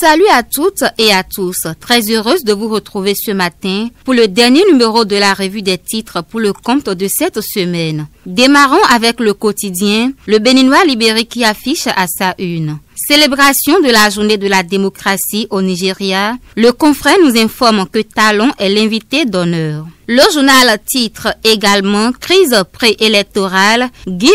Salut à toutes et à tous. Très heureuse de vous retrouver ce matin pour le dernier numéro de la revue des titres pour le compte de cette semaine. Démarrons avec le quotidien, le Béninois libéré qui affiche à sa une. Célébration de la journée de la démocratie au Nigeria, le confrère nous informe que Talon est l'invité d'honneur. Le journal titre également Crise préélectorale, Guy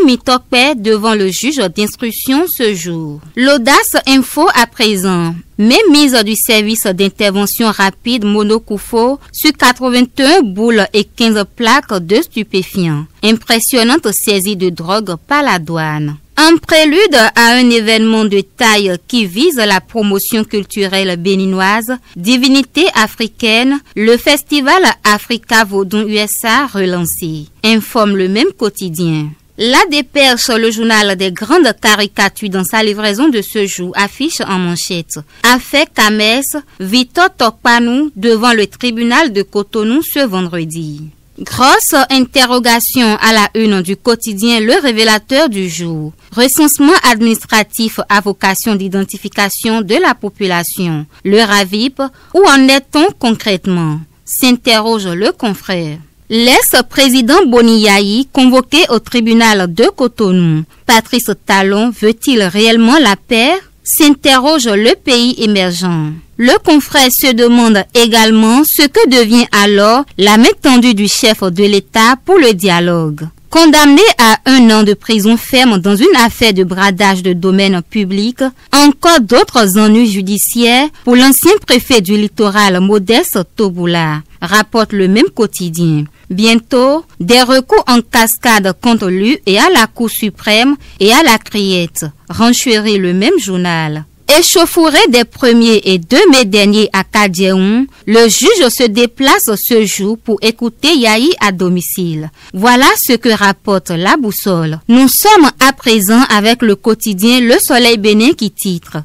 devant le juge d'instruction ce jour. L'audace info à présent. Mise du service d'intervention rapide Monokoufo sur 81 boules et 15 plaques de stupéfiants. Impressionnante saisie de drogue par la douane. En prélude à un événement de taille qui vise la promotion culturelle béninoise, divinité africaine, le festival Africa Vaudon USA relancé, informe le même quotidien. La dépêche, le journal des grandes caricatures dans sa livraison de ce jour, affiche en manchette. à messe Vito Tokpanou devant le tribunal de Cotonou ce vendredi. Grosse interrogation à la une du quotidien Le Révélateur du jour. Recensement administratif à vocation d'identification de la population. Le RAVIP, où en est-on concrètement S'interroge le confrère. Laisse président Boniyahi convoqué au tribunal de Cotonou. Patrice Talon veut-il réellement la paix S'interroge le pays émergent. Le confrère se demande également ce que devient alors la main tendue du chef de l'État pour le dialogue. Condamné à un an de prison ferme dans une affaire de bradage de domaine public, encore d'autres ennuis judiciaires pour l'ancien préfet du littoral modeste Tobula, rapporte le même quotidien. Bientôt, des recours en cascade contre lui et à la Cour suprême et à la criette, renchérit le même journal. Échauffouré des 1er et 2 mai derniers à Kadjeoun, le juge se déplace ce jour pour écouter Yahi à domicile. Voilà ce que rapporte la boussole. Nous sommes à présent avec le quotidien Le Soleil Bénin qui titre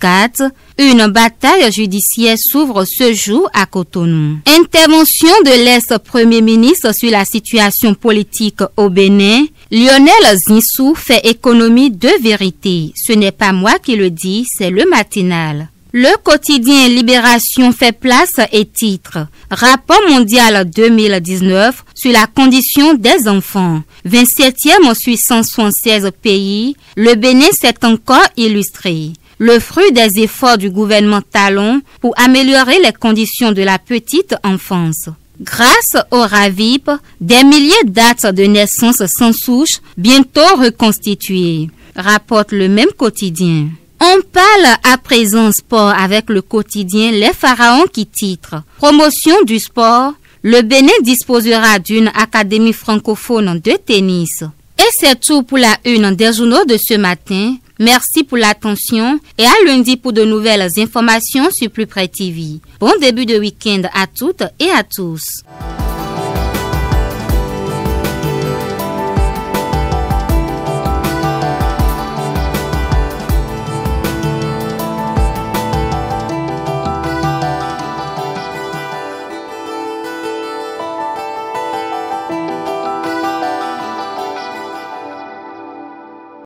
Gat, une bataille judiciaire s'ouvre ce jour à Cotonou. Intervention de l'ex-premier ministre sur la situation politique au Bénin. Lionel Zinsou fait économie de vérité. Ce n'est pas moi qui le dis, c'est le matinal. Le quotidien Libération fait place et titre Rapport mondial 2019 sur la condition des enfants. 27e en 676 pays, le Bénin s'est encore illustré. Le fruit des efforts du gouvernement Talon pour améliorer les conditions de la petite enfance. Grâce au RAVIP, des milliers d'actes de naissance sans souche bientôt reconstitués, rapporte le même quotidien. On parle à présent sport avec le quotidien Les Pharaons qui titre Promotion du sport, le Bénin disposera d'une académie francophone de tennis. Et c'est tout pour la une des journaux de ce matin. Merci pour l'attention et à lundi pour de nouvelles informations sur Plus Près TV. Bon début de week-end à toutes et à tous.